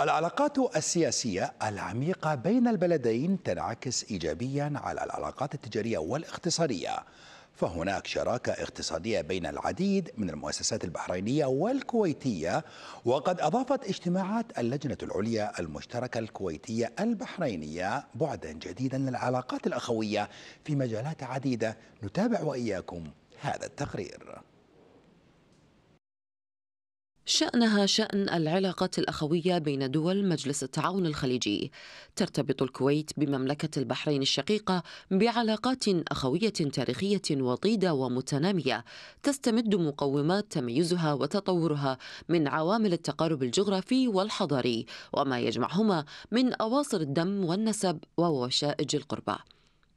العلاقات السياسية العميقة بين البلدين تنعكس إيجابيا على العلاقات التجارية والاقتصادية فهناك شراكة اقتصادية بين العديد من المؤسسات البحرينية والكويتية وقد أضافت اجتماعات اللجنة العليا المشتركة الكويتية البحرينية بعدا جديدا للعلاقات الأخوية في مجالات عديدة نتابع وإياكم هذا التقرير شأنها شأن العلاقات الأخوية بين دول مجلس التعاون الخليجي ترتبط الكويت بمملكة البحرين الشقيقة بعلاقات أخوية تاريخية وطيدة ومتنامية تستمد مقومات تميزها وتطورها من عوامل التقارب الجغرافي والحضاري وما يجمعهما من أواصر الدم والنسب ووشائج القربة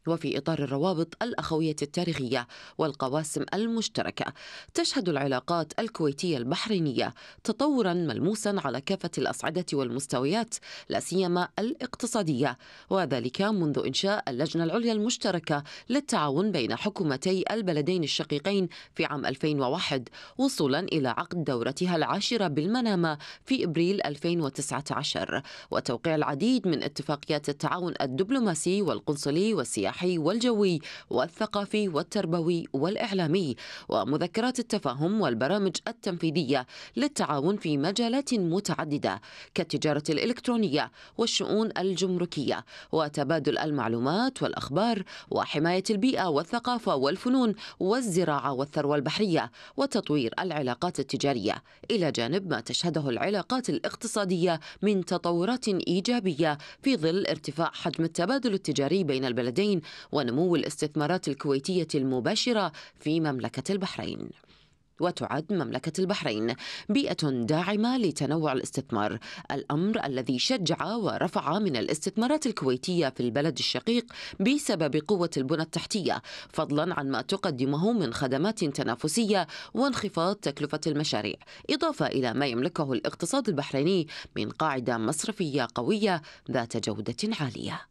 وفي إطار الروابط الأخوية التاريخية والقواسم المشتركة تشهد العلاقات الكويتية البحرينية تطورا ملموسا على كافة الأصعدة والمستويات لا سيما الاقتصادية وذلك منذ إنشاء اللجنة العليا المشتركة للتعاون بين حكومتي البلدين الشقيقين في عام 2001 وصولا إلى عقد دورتها العاشرة بالمنامة في إبريل 2019 وتوقيع العديد من اتفاقيات التعاون الدبلوماسي والقنصلي والسياسي السياحي والجوي والثقافي والتربوي والإعلامي ومذكرات التفاهم والبرامج التنفيذية للتعاون في مجالات متعددة كالتجارة الإلكترونية والشؤون الجمركية وتبادل المعلومات والأخبار وحماية البيئة والثقافة والفنون والزراعة والثروة البحرية وتطوير العلاقات التجارية إلى جانب ما تشهده العلاقات الاقتصادية من تطورات إيجابية في ظل ارتفاع حجم التبادل التجاري بين البلدين ونمو الاستثمارات الكويتية المباشرة في مملكة البحرين وتعد مملكة البحرين بيئة داعمة لتنوع الاستثمار، الأمر الذي شجع ورفع من الاستثمارات الكويتية في البلد الشقيق بسبب قوة البنى التحتية، فضلا عن ما تقدمه من خدمات تنافسية وانخفاض تكلفة المشاريع، إضافة إلى ما يملكه الاقتصاد البحريني من قاعدة مصرفية قوية ذات جودة عالية.